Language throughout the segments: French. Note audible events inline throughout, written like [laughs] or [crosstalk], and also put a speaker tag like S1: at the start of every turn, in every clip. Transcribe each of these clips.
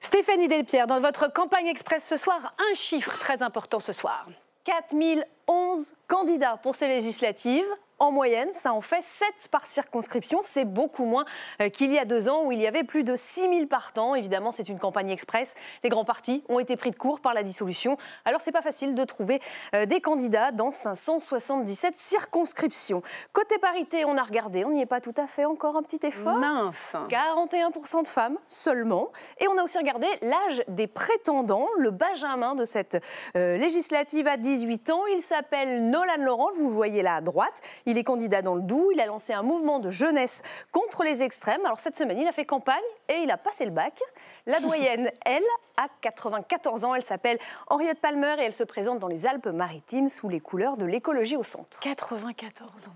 S1: Stéphanie Delpierre, dans votre campagne express ce soir, un chiffre très important ce soir. 4011 candidats pour ces législatives en moyenne. Ça en fait 7 par circonscription. C'est beaucoup moins euh, qu'il y a deux ans où il y avait plus de 6000 partants. Évidemment, c'est une campagne express. Les grands partis ont été pris de court par la dissolution. Alors, c'est pas facile de trouver euh, des candidats dans 577 circonscriptions. Côté parité, on a regardé. On n'y est pas tout à fait encore un petit effort. Mince. 41% de femmes seulement. Et on a aussi regardé l'âge des prétendants. Le benjamin de cette euh, législative à 18 ans, il s'appelle Nolan Laurent. Vous voyez là à droite. Il est candidat dans le Doubs. Il a lancé un mouvement de jeunesse contre les extrêmes. Alors cette semaine, il a fait campagne et il a passé le bac. La doyenne, [laughs] elle, a 94 ans. Elle s'appelle Henriette Palmer et elle se présente dans les Alpes-Maritimes sous les couleurs de l'écologie au centre. 94 ans.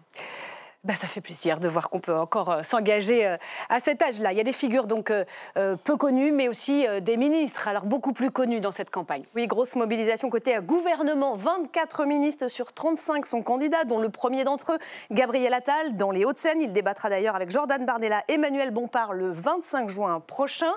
S1: Ben, ça fait plaisir de voir qu'on peut encore euh, s'engager euh, à cet âge-là. Il y a des figures donc euh, peu connues, mais aussi des ministres, alors beaucoup plus connus dans cette campagne. Oui, grosse mobilisation côté gouvernement. 24 ministres sur 35 sont candidats, dont le premier d'entre eux, Gabriel Attal, dans les Hauts-de-Seine. Il débattra d'ailleurs avec Jordan et Emmanuel Bompard le 25 juin prochain.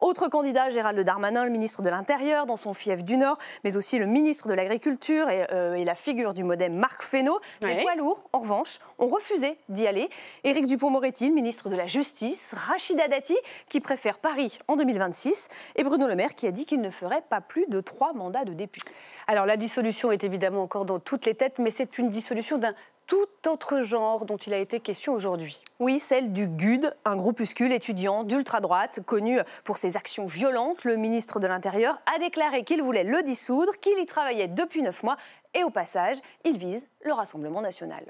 S1: Autre candidat, Gérald Darmanin, le ministre de l'Intérieur, dans son fief du Nord, mais aussi le ministre de l'Agriculture et, la figure du modem Marc Fesneau. Les poids lourds, en revanche, ont refusé d'y aller. Éric Dupont-Moretti, ministre de la Justice, Rachida Dati, qui préfère Paris en 2026, et Bruno Le Maire, qui a dit qu'il ne ferait pas plus de trois mandats de député. Alors la dissolution est évidemment encore dans toutes les têtes, mais c'est une dissolution d'un tout autre genre dont il a été question aujourd'hui. Oui, celle du GUD, un groupuscule étudiant d'ultra-droite connu pour ses actions violentes. Le ministre de l'Intérieur a déclaré qu'il voulait le dissoudre, qu'il y travaillait depuis neuf mois et au passage, il vise le Rassemblement national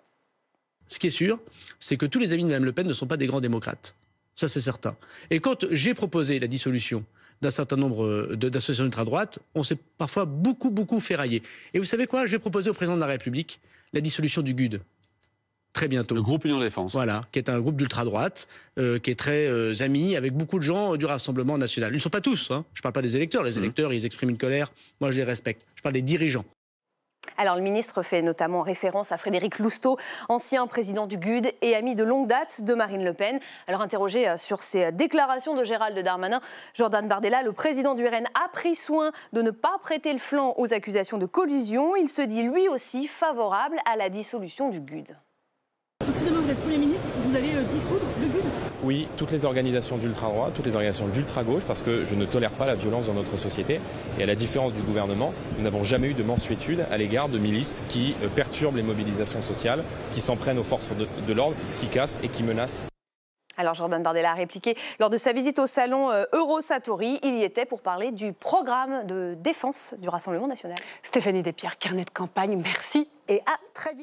S2: ce qui est sûr, c'est que tous les amis de Mme Le Pen ne sont pas des grands démocrates. Ça, c'est certain. Et quand j'ai proposé la dissolution d'un certain nombre euh, d'associations ultra-droite, on s'est parfois beaucoup, beaucoup ferraillé. Et vous savez quoi J'ai proposé au président de la République la dissolution du GUD très bientôt. Le groupe Union Défense. Voilà, qui est un groupe d'ultra-droite, euh, qui est très euh, ami avec beaucoup de gens du Rassemblement national. Ils ne sont pas tous, hein. je ne parle pas des électeurs, les mmh. électeurs, ils expriment une colère, moi je les respecte. Je parle des dirigeants.
S1: Alors le ministre fait notamment référence à Frédéric Lousteau, ancien président du GUD et ami de longue date de Marine Le Pen. Alors interrogé euh, sur ces euh, déclarations de Gérald Darmanin, Jordan Bardella, le président du RN, a pris soin de ne pas prêter le flanc aux accusations de collusion. Il se dit lui aussi favorable à la dissolution du GUD
S2: vous vous allez euh, dissoudre le gul. Oui, toutes les organisations d'ultra-droite, toutes les organisations d'ultra-gauche, parce que je ne tolère pas la violence dans notre société. Et à la différence du gouvernement, nous n'avons jamais eu de mansuétude à l'égard de milices qui euh, perturbent les mobilisations sociales, qui s'en prennent aux forces de, l'ordre, qui cassent et qui menacent.
S1: Alors Jordan Bardella a répliqué lors de sa visite au salon euh, Eurosatori, il y était pour parler du programme de défense du Rassemblement national. Stéphanie Despierres, carnet de campagne, merci et à très vite.